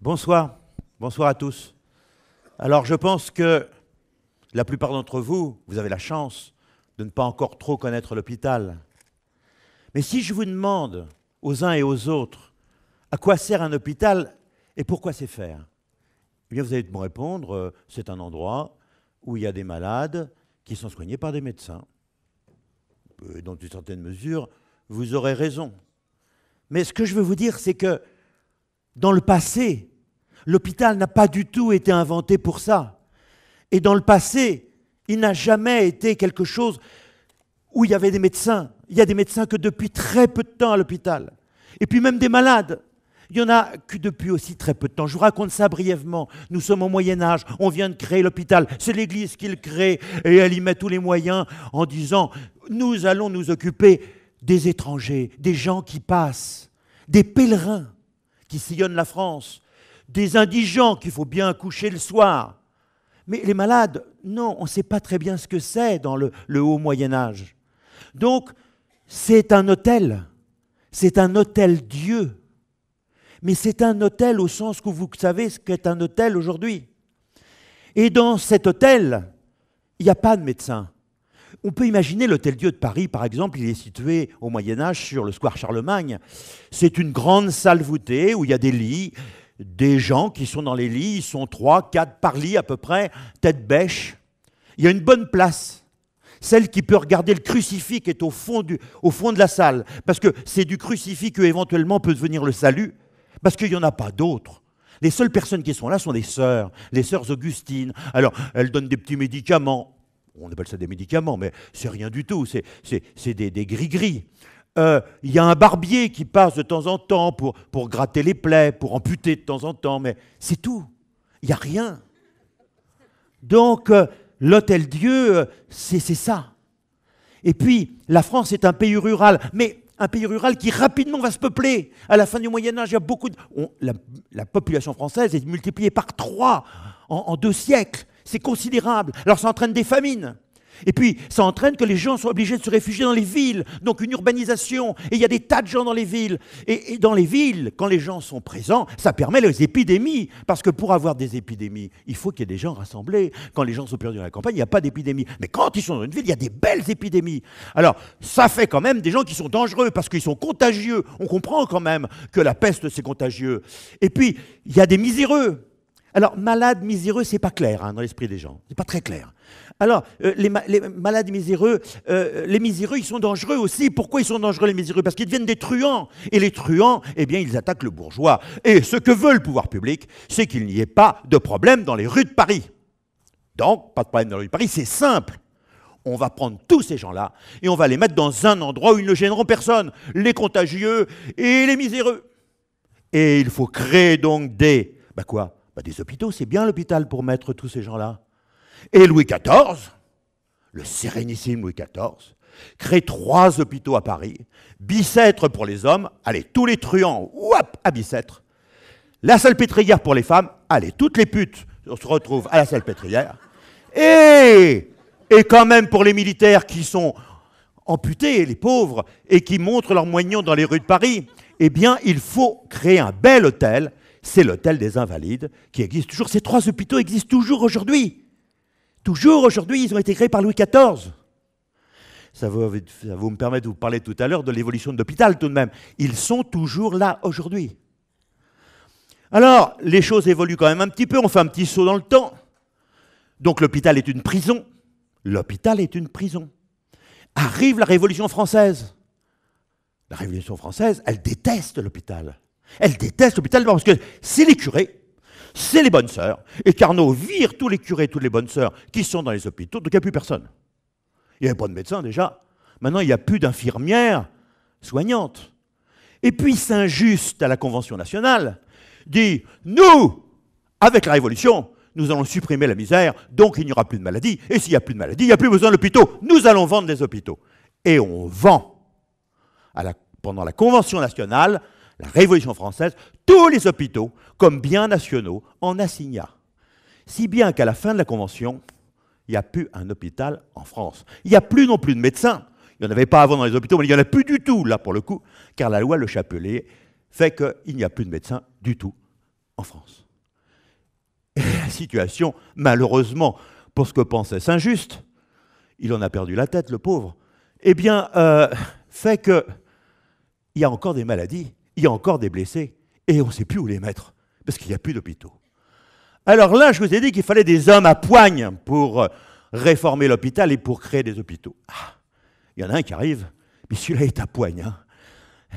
Bonsoir, bonsoir à tous. Alors je pense que la plupart d'entre vous, vous avez la chance de ne pas encore trop connaître l'hôpital. Mais si je vous demande aux uns et aux autres à quoi sert un hôpital et pourquoi c'est faire eh bien, vous allez me répondre, euh, c'est un endroit où il y a des malades qui sont soignés par des médecins. dans une certaine mesure, vous aurez raison. Mais ce que je veux vous dire, c'est que dans le passé, l'hôpital n'a pas du tout été inventé pour ça. Et dans le passé, il n'a jamais été quelque chose où il y avait des médecins. Il y a des médecins que depuis très peu de temps à l'hôpital. Et puis même des malades. Il y en a que depuis aussi très peu de temps. Je vous raconte ça brièvement. Nous sommes au Moyen Âge, on vient de créer l'hôpital, c'est l'Église qui le crée, et elle y met tous les moyens en disant, nous allons nous occuper des étrangers, des gens qui passent, des pèlerins qui sillonnent la France, des indigents qu'il faut bien coucher le soir. Mais les malades, non, on ne sait pas très bien ce que c'est dans le haut Moyen Âge. Donc, c'est un hôtel, c'est un hôtel Dieu mais c'est un hôtel au sens que vous savez ce qu'est un hôtel aujourd'hui. Et dans cet hôtel, il n'y a pas de médecin. On peut imaginer l'Hôtel Dieu de Paris, par exemple, il est situé au Moyen Âge sur le square Charlemagne. C'est une grande salle voûtée où il y a des lits, des gens qui sont dans les lits, ils sont trois, quatre par lit à peu près, tête bêche. Il y a une bonne place, celle qui peut regarder le crucifix est au fond, au fond de la salle, parce que c'est du crucifix que éventuellement peut devenir le salut. Parce qu'il n'y en a pas d'autres. Les seules personnes qui sont là sont les sœurs, les sœurs Augustines. Alors, elles donnent des petits médicaments. On appelle ça des médicaments, mais c'est rien du tout. C'est, des, gris-gris. Euh, il y a un barbier qui passe de temps en temps pour, pour gratter les plaies, pour amputer de temps en temps, mais c'est tout. Il n'y a rien. Donc, euh, l'hôtel Dieu, euh, c'est ça. Et puis, la France est un pays rural, mais un pays rural qui rapidement va se peupler. À la fin du Moyen Âge, il y a beaucoup de... la, population française est multipliée par trois en, en deux siècles. C'est considérable. Alors ça entraîne des famines. Et puis, ça entraîne que les gens sont obligés de se réfugier dans les villes, donc une urbanisation, et il y a des tas de gens dans les villes. Et, et dans les villes, quand les gens sont présents, ça permet les épidémies, parce que pour avoir des épidémies, il faut qu'il y ait des gens rassemblés. Quand les gens sont perdus dans la campagne, il n'y a pas d'épidémie. Mais quand ils sont dans une ville, il y a des belles épidémies. Alors, ça fait quand même des gens qui sont dangereux, parce qu'ils sont contagieux. On comprend quand même que la peste, c'est contagieux. Et puis, il y a des miséreux. Alors, malades, miséreux, c'est pas clair hein, dans l'esprit des gens. C'est pas très clair. Alors, euh, les, malades miséreux, euh, les miséreux, ils sont dangereux aussi. Pourquoi ils sont dangereux, les miséreux Parce qu'ils deviennent des truands. Et les truands, eh bien, ils attaquent le bourgeois. Et ce que veut le pouvoir public, c'est qu'il n'y ait pas de problème dans les rues de Paris. Donc, pas de problème dans les rues de Paris, c'est simple. On va prendre tous ces gens-là et on va les mettre dans un endroit où ils ne gêneront personne. Les contagieux et les miséreux. Et il faut créer donc des... Bah quoi bah, des hôpitaux, c'est bien l'hôpital pour mettre tous ces gens-là. Et Louis XIV, le sérénissime Louis XIV, crée trois hôpitaux à Paris, Bicêtre pour les hommes, allez, tous les truands, ouap, à Bicêtre, la pétrière pour les femmes, allez, toutes les putes on se retrouvent à la salpêtrière, et, et quand même pour les militaires qui sont amputés, les pauvres, et qui montrent leurs moignons dans les rues de Paris, eh bien, il faut créer un bel hôtel c'est l'hôtel des Invalides qui existe toujours. Ces trois hôpitaux existent toujours aujourd'hui. Toujours aujourd'hui, ils ont été créés par Louis XIV. Ça vous, me permet de vous parler tout à l'heure de l'évolution de l'hôpital tout de même. Ils sont toujours là aujourd'hui. Alors, les choses évoluent quand même un petit peu, on fait un petit saut dans le temps. Donc l'hôpital est une prison. L'hôpital est une prison. Arrive la Révolution française. La Révolution française, elle déteste l'hôpital. Elle déteste l'hôpital parce que c'est les curés, c'est les bonnes sœurs. Et Carnot vire tous les curés, toutes les bonnes sœurs qui sont dans les hôpitaux, donc il n'y a plus personne. Il n'y avait pas de médecin déjà. Maintenant, il n'y a plus d'infirmières soignantes. Et puis Saint-Just, à la Convention nationale, dit Nous, avec la Révolution, nous allons supprimer la misère, donc il n'y aura plus de maladies, Et s'il n'y a plus de maladie, il n'y a plus besoin d'hôpitaux. Nous allons vendre des hôpitaux. Et on vend, pendant la Convention nationale, la Révolution française, tous les hôpitaux comme biens nationaux en assigna. Si bien qu'à la fin de la Convention, il n'y a plus un hôpital en France. Il n'y a plus non plus de médecins. Il n'y en avait pas avant dans les hôpitaux, mais il n'y en a plus du tout, là, pour le coup, car la loi Le Chapelet fait qu'il n'y a plus de médecins du tout en France. Et la situation, malheureusement, pour ce que pensait Saint-Just, il en a perdu la tête, le pauvre, eh bien, euh, fait qu'il y a encore des maladies il y a encore des blessés et on ne sait plus où les mettre parce qu'il n'y a plus d'hôpitaux. Alors là, je vous ai dit qu'il fallait des hommes à poigne pour euh, réformer l'hôpital et pour créer des hôpitaux. Ah, il y en a un qui arrive, mais celui-là est à poigne. Hein.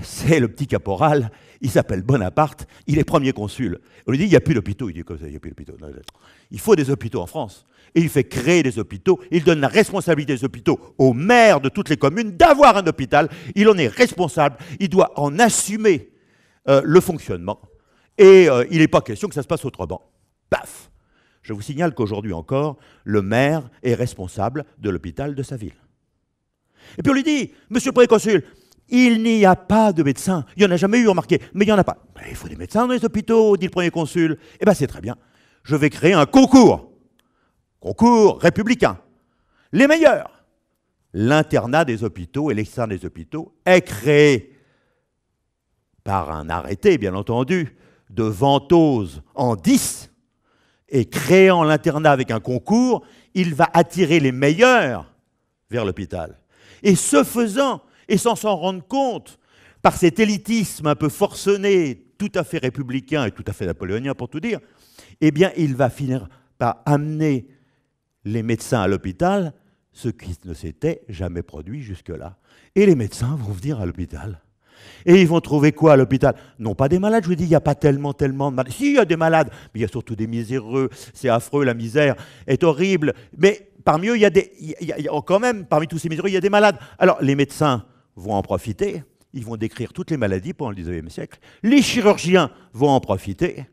C'est le petit caporal, il s'appelle Bonaparte, il est premier consul. On lui dit, il n'y a plus d'hôpitaux. Il dit, comme il n'y a plus d'hôpitaux. Il faut des hôpitaux en France. Et il fait créer des hôpitaux. Il donne la responsabilité des hôpitaux aux maires de toutes les communes d'avoir un hôpital. Il en est responsable. Il doit en assumer euh, le fonctionnement. Et euh, il n'est pas question que ça se passe autrement. Paf Je vous signale qu'aujourd'hui encore, le maire est responsable de l'hôpital de sa ville. Et puis on lui dit, monsieur le préconsul, il n'y a pas de médecin. Il n'y en a jamais eu, remarqué, mais il n'y en a pas. il faut des médecins dans les hôpitaux, dit le premier consul. Eh bien, c'est très bien. Je vais créer un concours concours républicain, les meilleurs. L'internat des hôpitaux et l'externe des hôpitaux est créé par un arrêté, bien entendu, de Ventose en 10, et créant l'internat avec un concours, il va attirer les meilleurs vers l'hôpital. Et ce faisant, et sans s'en rendre compte, par cet élitisme un peu forcené, tout à fait républicain et tout à fait napoléonien pour tout dire, eh bien, il va finir par amener les médecins à l'hôpital, ce qui ne s'était jamais produit jusque-là. Et les médecins vont venir à l'hôpital. Et ils vont trouver quoi à l'hôpital Non pas des malades, je vous dis, il n'y a pas tellement, tellement de malades. Si, il y a des malades, mais il y a surtout des miséreux, c'est affreux, la misère est horrible. Mais parmi eux, il y a des... Oh, quand même, parmi tous ces miséreux, il y a des malades. Alors, les médecins vont en profiter, ils vont décrire toutes les maladies pendant le 19e siècle. Les chirurgiens vont en profiter,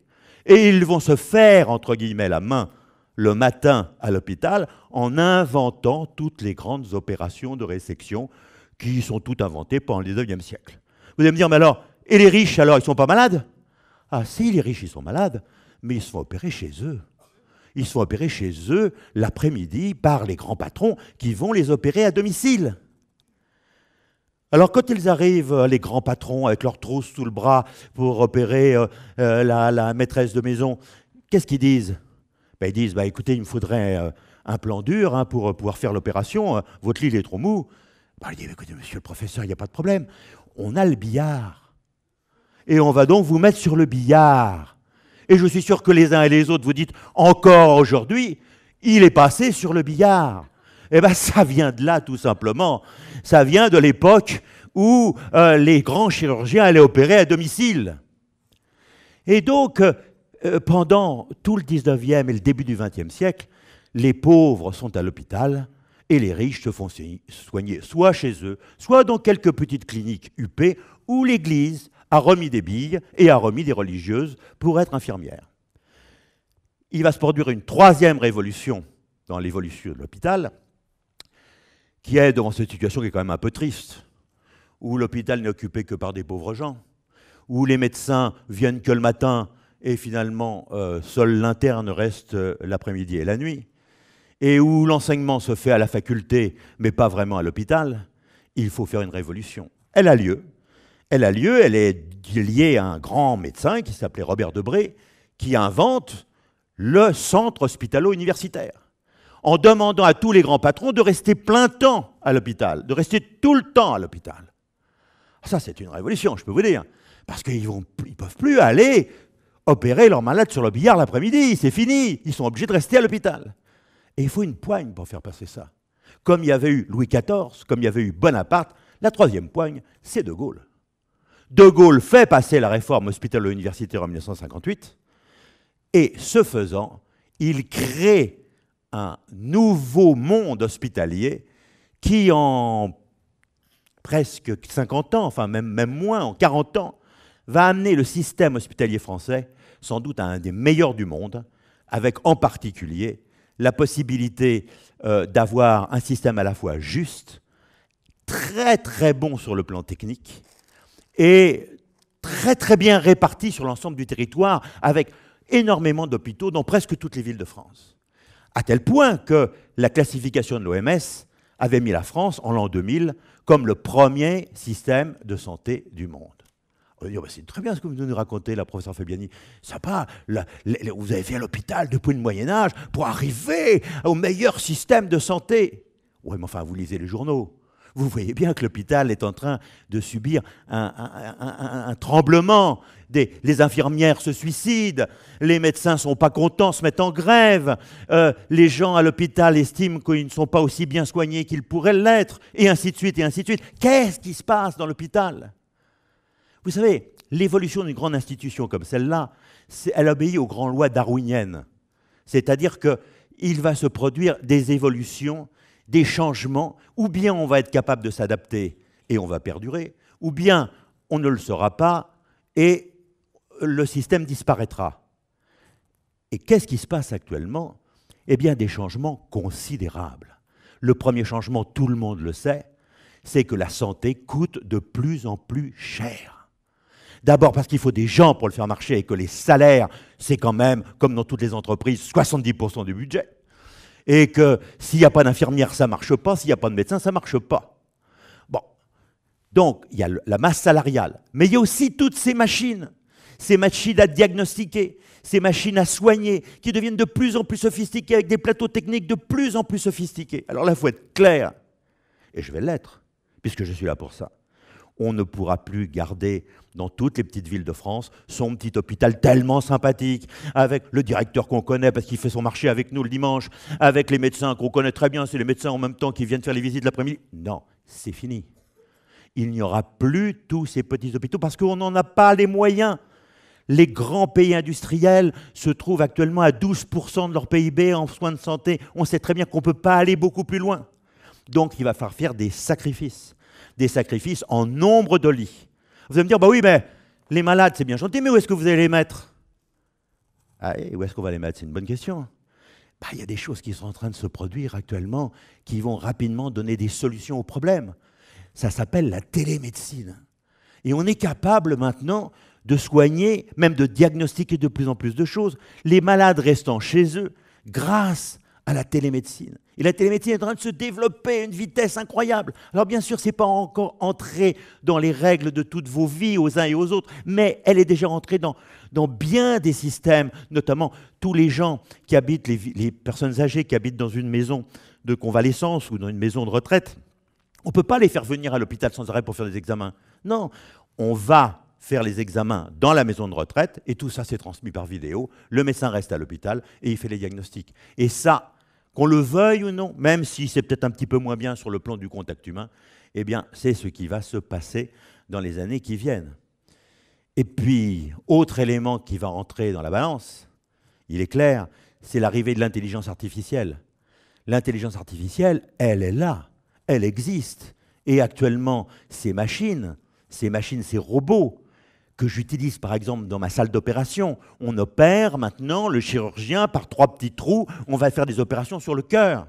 et ils vont se faire, entre guillemets, la main le matin à l'hôpital en inventant toutes les grandes opérations de résection qui sont toutes inventées pendant le 19e siècle. Vous allez me dire, mais alors, et les riches, alors, ils ne sont pas malades Ah si, les riches, ils sont malades, mais ils se font opérer chez eux. Ils se font opérer chez eux l'après-midi par les grands patrons qui vont les opérer à domicile. Alors quand ils arrivent, euh, les grands patrons, avec leur trousse sous le bras pour opérer euh, euh, la maîtresse de maison, qu'est-ce qu'ils disent ben, ils disent bah, écoutez, il me faudrait euh, un plan dur hein, pour euh, pouvoir faire l'opération, euh, votre lit est trop mou. Ben, il écoutez, monsieur le professeur, il n'y a pas de problème, on a le billard. Et on va donc vous mettre sur le billard. Et je suis sûr que les uns et les autres vous dites encore aujourd'hui, il est passé sur le billard. Eh bien, ça vient de là, tout simplement. Ça vient de l'époque où les grands chirurgiens allaient opérer à domicile. Et donc, euh, pendant tout le 19e et le début du 20e siècle, les pauvres sont à l'hôpital et les riches se font soigner soit chez eux, soit dans quelques petites cliniques huppées où l'Église a remis des billes et a remis des religieuses pour être infirmières. Il va se produire une troisième révolution dans l'évolution de l'hôpital, qui est dans cette situation qui est quand même un peu triste, où l'hôpital n'est occupé que par des pauvres gens, où les médecins viennent que le matin et finalement euh, seul l'interne reste euh, l'après-midi et la nuit, et où l'enseignement se fait à la faculté, mais pas vraiment à l'hôpital, il faut faire une révolution. Elle a lieu. Elle a lieu, elle est liée à un grand médecin qui s'appelait Robert Debré, qui invente le centre hospitalo-universitaire, en demandant à tous les grands patrons de rester plein temps à l'hôpital, de rester tout le temps à l'hôpital. Ça, c'est une révolution, je peux vous dire, parce qu'ils ne peuvent plus aller opérer leurs malades sur le billard l'après-midi. C'est fini. Ils sont obligés de rester à l'hôpital. Et il faut une poigne pour faire passer ça. Comme il y avait eu Louis XIV, comme il y avait eu Bonaparte, la troisième poigne, c'est De Gaulle. De Gaulle fait passer la réforme hospitalo-universitaire en 1958, et ce faisant, il crée un nouveau monde hospitalier qui, en presque 50 ans, enfin même, même moins, en 40 ans, va amener le système hospitalier français sans doute à un des meilleurs du monde, avec en particulier la possibilité euh, d'avoir un système à la fois juste, très très bon sur le plan technique, et très très bien réparti sur l'ensemble du territoire, avec énormément d'hôpitaux dans presque toutes les villes de France. À tel point que la classification de l'OMS avait mis la France en l'an 2000 comme le premier système de santé du monde. Euh, bah, c'est très bien ce que vous nous racontez, la professeure Fabiani. Sympa, vous avez fait à l'hôpital depuis le Moyen Âge pour arriver au meilleur système de santé. Oui, mais enfin, vous lisez les journaux. Vous voyez bien que l'hôpital est en train de subir un, tremblement. les infirmières se suicident, les médecins ne sont pas contents, se mettent en grève, euh, les gens à l'hôpital estiment qu'ils ne sont pas aussi bien soignés qu'ils pourraient l'être, et ainsi de suite, et ainsi de suite. Qu'est-ce qui se passe dans l'hôpital vous savez, l'évolution d'une grande institution comme celle-là, elle obéit aux grandes lois darwiniennes. C'est-à-dire qu'il va se produire des évolutions, des changements, ou bien on va être capable de s'adapter et on va perdurer, ou bien on ne le sera pas et le système disparaîtra. Et qu'est-ce qui se passe actuellement Eh bien, des changements considérables. Le premier changement, tout le monde le sait, c'est que la santé coûte de plus en plus cher. D'abord parce qu'il faut des gens pour le faire marcher et que les salaires, c'est quand même, comme dans toutes les entreprises, 70% du budget. Et que s'il n'y a pas d'infirmière, ça ne marche pas. S'il n'y a pas de médecin, ça ne marche pas. Bon. Donc, il y a la masse salariale. Mais il y a aussi toutes ces machines. Ces machines à diagnostiquer, ces machines à soigner, qui deviennent de plus en plus sophistiquées, avec des plateaux techniques de plus en plus sophistiqués. Alors là, il faut être clair. Et je vais l'être, puisque je suis là pour ça on ne pourra plus garder dans toutes les petites villes de France son petit hôpital tellement sympathique, avec le directeur qu'on connaît parce qu'il fait son marché avec nous le dimanche, avec les médecins qu'on connaît très bien, c'est les médecins en même temps qui viennent faire les visites l'après-midi. Non, c'est fini. Il n'y aura plus tous ces petits hôpitaux parce qu'on n'en a pas les moyens. Les grands pays industriels se trouvent actuellement à 12% de leur PIB en soins de santé. On sait très bien qu'on ne peut pas aller beaucoup plus loin. Donc il va falloir faire des sacrifices des sacrifices en nombre de lits. Vous allez me dire, bah oui, mais les malades, c'est bien gentil, mais où est-ce que vous allez les mettre ah, et Où est-ce qu'on va les mettre C'est une bonne question. Bah, il y a des choses qui sont en train de se produire actuellement qui vont rapidement donner des solutions aux problèmes. Ça s'appelle la télémédecine. Et on est capable maintenant de soigner, même de diagnostiquer de plus en plus de choses. Les malades restant chez eux, grâce à la télémédecine. Et la télémédecine est en train de se développer à une vitesse incroyable. Alors bien sûr, ce n'est pas encore entré dans les règles de toutes vos vies, aux uns et aux autres, mais elle est déjà entrée dans, dans bien des systèmes, notamment tous les gens qui habitent, les, personnes âgées qui habitent dans une maison de convalescence ou dans une maison de retraite. On ne peut pas les faire venir à l'hôpital sans arrêt pour faire des examens. Non, on va faire les examens dans la maison de retraite, et tout ça s'est transmis par vidéo. Le médecin reste à l'hôpital et il fait les diagnostics. Et ça, qu'on le veuille ou non, même si c'est peut-être un petit peu moins bien sur le plan du contact humain, eh bien, c'est ce qui va se passer dans les années qui viennent. Et puis, autre élément qui va entrer dans la balance, il est clair, c'est l'arrivée de l'intelligence artificielle. L'intelligence artificielle, elle est là, elle existe. Et actuellement, ces machines, ces machines, ces robots, que j'utilise par exemple dans ma salle d'opération. On opère maintenant le chirurgien par trois petits trous, on va faire des opérations sur le cœur.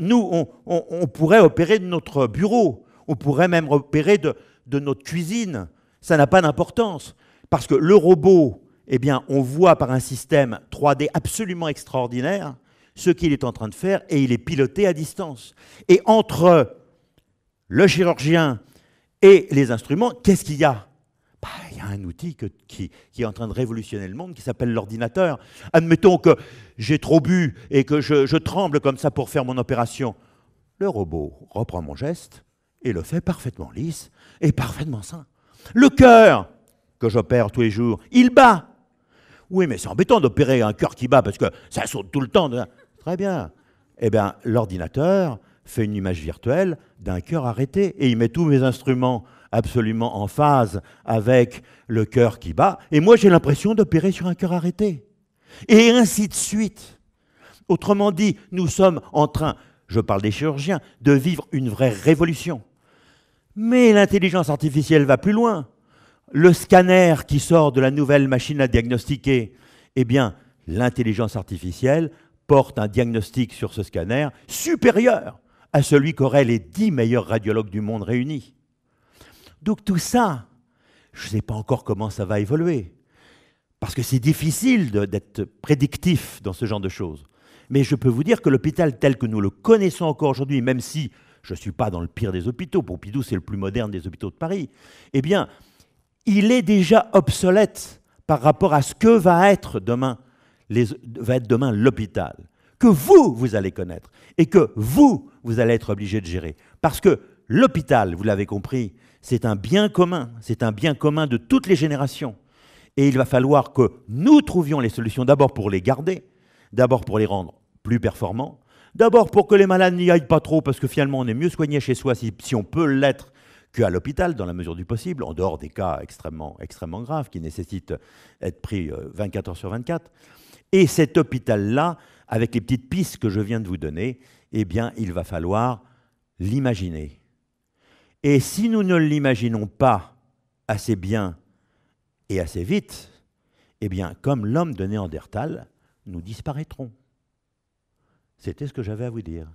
nous, on, pourrait opérer de notre bureau, on pourrait même opérer de, de notre cuisine. Ça n'a pas d'importance. Parce que le robot, eh bien, on voit par un système 3D absolument extraordinaire ce qu'il est en train de faire et il est piloté à distance. Et entre le chirurgien et les instruments, qu'est-ce qu'il y a bah, il y a un outil qui, est en train de révolutionner le monde qui s'appelle l'ordinateur. Admettons que j'ai trop bu et que je, je tremble comme ça pour faire mon opération. Le robot reprend mon geste et le fait parfaitement lisse et parfaitement sain. Le cœur que j'opère tous les jours, il bat. Oui, mais c'est embêtant d'opérer un cœur qui bat parce que ça saute tout le temps. Très bien. Eh bien, l'ordinateur fait une image virtuelle d'un cœur arrêté et il met tous mes instruments absolument en phase avec le cœur qui bat, et moi j'ai l'impression d'opérer sur un cœur arrêté. Et ainsi de suite. Autrement dit, nous sommes en train, je parle des chirurgiens, de vivre une vraie révolution. Mais l'intelligence artificielle va plus loin. Le scanner qui sort de la nouvelle machine à diagnostiquer, eh bien, l'intelligence artificielle porte un diagnostic sur ce scanner supérieur à celui qu'auraient les dix meilleurs radiologues du monde réunis. Donc tout ça, je ne sais pas encore comment ça va évoluer, parce que c'est difficile d'être prédictif dans ce genre de choses. Mais je peux vous dire que l'hôpital tel que nous le connaissons encore aujourd'hui, même si je ne suis pas dans le pire des hôpitaux, Pompidou c'est le plus moderne des hôpitaux de Paris, eh bien, il est déjà obsolète par rapport à ce que va être demain les, va être demain l'hôpital, que vous, vous allez connaître, et que vous, vous allez être obligé de gérer. Parce que L'hôpital, vous l'avez compris, c'est un bien commun, c'est un bien commun de toutes les générations. Et il va falloir que nous trouvions les solutions d'abord pour les garder, d'abord pour les rendre plus performants, d'abord pour que les malades n'y aillent pas trop, parce que finalement on est mieux soigné chez soi si, on peut l'être qu'à l'hôpital, dans la mesure du possible, en dehors des cas extrêmement, extrêmement graves qui nécessitent être pris 24 euh, heures sur 24. Et cet hôpital-là, avec les petites pistes que je viens de vous donner, eh bien, il va falloir l'imaginer, et si nous ne l'imaginons pas assez bien et assez vite, eh bien, comme l'homme de Néandertal, nous disparaîtrons. C'était ce que j'avais à vous dire.